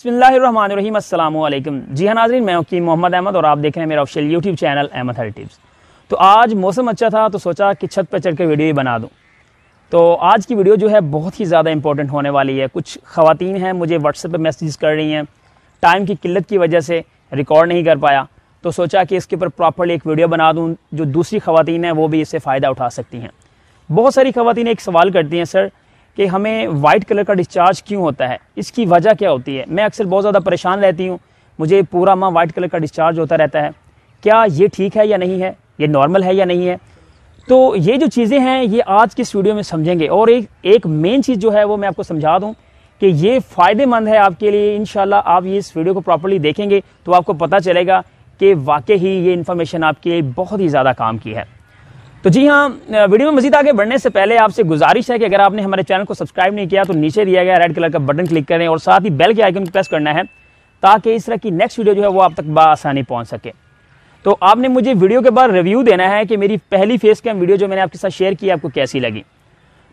बसमीम जी हाँ नाजरीन मैं वकील मोहम्मद अहमद और आप देख रहे हैं मेरा official YouTube channel Ahmad health tips तो आज मौसम अच्छा था तो सोचा कि छत पर चढ़ के वीडियो ही बना दूँ तो आज की वीडियो जो है बहुत ही ज़्यादा इंपॉर्टेंट होने वाली है कुछ ख़वातीन हैं मुझे व्हाट्सएप पर मैसेज कर रही हैं टाइम की किल्लत की वजह से रिकॉर्ड नहीं कर पाया तो सोचा कि इसके ऊपर प्रॉपरली एक वीडियो बना दूँ जो दूसरी खवतिन हैं वो भी इससे फ़ायदा उठा सकती हैं बहुत सारी खवतिन एक सवाल करती हैं सर कि हमें वाइट कलर का डिस्चार्ज क्यों होता है इसकी वजह क्या होती है मैं अक्सर बहुत ज़्यादा परेशान रहती हूँ मुझे पूरा माँ वाइट कलर का डिस्चार्ज होता रहता है क्या ये ठीक है या नहीं है ये नॉर्मल है या नहीं है तो ये जो चीज़ें हैं ये आज के स्टूडियो में समझेंगे और एक एक मेन चीज़ जो है वो मैं आपको समझा दूँ कि ये फ़ायदेमंद है आपके लिए इन आप ये इस वीडियो को प्रॉपरली देखेंगे तो आपको पता चलेगा कि वाकई ही ये इन्फॉर्मेशन आपके लिए बहुत ही ज़्यादा काम की है तो जी हाँ वीडियो में मजीद आगे बढ़ने से पहले आपसे गुजारिश है कि अगर आपने हमारे चैनल को सब्सक्राइब नहीं किया तो नीचे दिया गया रेड कलर का बटन क्लिक करें और साथ ही बेल के आइकन को प्रेस करना है ताकि इस तरह की नेक्स्ट वीडियो जो है वो आप तक बसानी पहुँच सके तो आपने मुझे वीडियो के बाद रिव्यू देना है कि मेरी पहली फेस कैम वीडियो जो मैंने आपके साथ शेयर की आपको कैसी लगी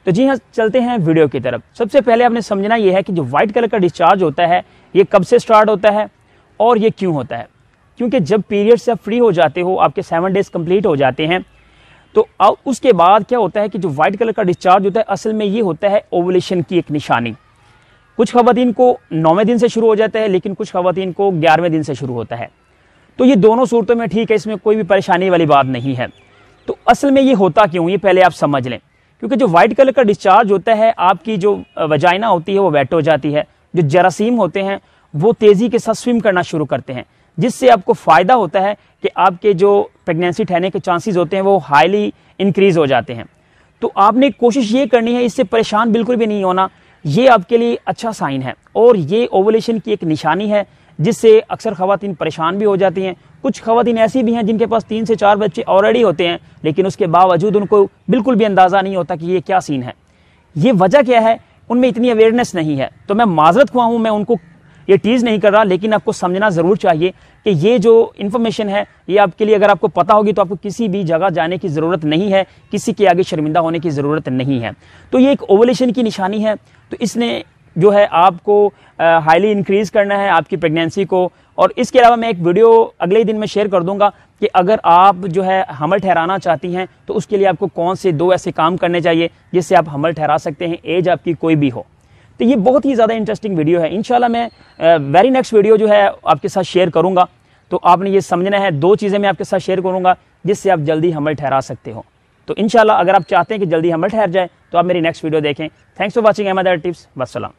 तो जी हाँ चलते हैं वीडियो की तरफ सबसे पहले आपने समझना यह है कि जो व्हाइट कलर का डिस्चार्ज होता है ये कब से स्टार्ट होता है और ये क्यों होता है क्योंकि जब पीरियड से आप फ्री हो जाते हो आपके सेवन डेज कंप्लीट हो जाते हैं तो अब उसके बाद क्या होता है कि जो वाइट कलर का डिस्चार्ज होता है असल में ये होता है ओवलेशन की एक निशानी कुछ खातन को नौवें दिन से शुरू हो जाता है लेकिन कुछ खातन को ग्यारहवें दिन से शुरू होता है तो ये दोनों सूरतों में ठीक है इसमें कोई भी परेशानी वाली बात नहीं है तो असल में ये होता क्यों ये पहले आप समझ लें क्योंकि जो वाइट कलर का डिस्चार्ज होता है आपकी जो वजाइना होती है वो वेट हो जाती है जो जरासीम होते हैं वो तेज़ी के साथ स्विम करना शुरू करते हैं जिससे आपको फ़ायदा होता है कि आपके जो प्रेगनेंसी ठहरने के चांसेस होते हैं वो हाईली इंक्रीज़ हो जाते हैं तो आपने कोशिश ये करनी है इससे परेशान बिल्कुल भी नहीं होना ये आपके लिए अच्छा साइन है और ये ओवलेशन की एक निशानी है जिससे अक्सर खातन परेशान भी हो जाती हैं कुछ खातन ऐसी भी हैं जिनके पास तीन से चार बच्चे ऑलरेडी होते हैं लेकिन उसके बावजूद उनको बिल्कुल भी अंदाज़ा नहीं होता कि ये क्या सीन है ये वजह क्या है उनमें इतनी अवेयरनेस नहीं है तो मैं माजरत खुआ हूँ मैं उनको ये टीज नहीं कर रहा लेकिन आपको समझना ज़रूर चाहिए कि ये जो इन्फॉर्मेशन है ये आपके लिए अगर आपको पता होगी तो आपको किसी भी जगह जाने की ज़रूरत नहीं है किसी के आगे शर्मिंदा होने की ज़रूरत नहीं है तो ये एक ओवलेशन की निशानी है तो इसने जो है आपको हाईली इंक्रीज़ करना है आपकी प्रेगनेंसी को और इसके अलावा मैं एक वीडियो अगले दिन में शेयर कर दूंगा कि अगर आप जो है हमल ठहराना चाहती हैं तो उसके लिए आपको कौन से दो ऐसे काम करने चाहिए जिससे आप हमल ठहरा सकते हैं एज आपकी कोई भी हो तो ये बहुत ही ज़्यादा इंटरेस्टिंग वीडियो है इन मैं वेरी नेक्स्ट वीडियो जो है आपके साथ शेयर करूँगा तो आपने ये समझना है दो चीज़ें मैं आपके साथ शेयर करूँगा जिससे आप जल्दी हमल ठहरा सकते हो तो इन अगर आप चाहते हैं कि जल्दी हमल ठहर जाए तो आप मेरी नेक्स्ट वीडियो देखें thanks for watching Ahmad tips वसलम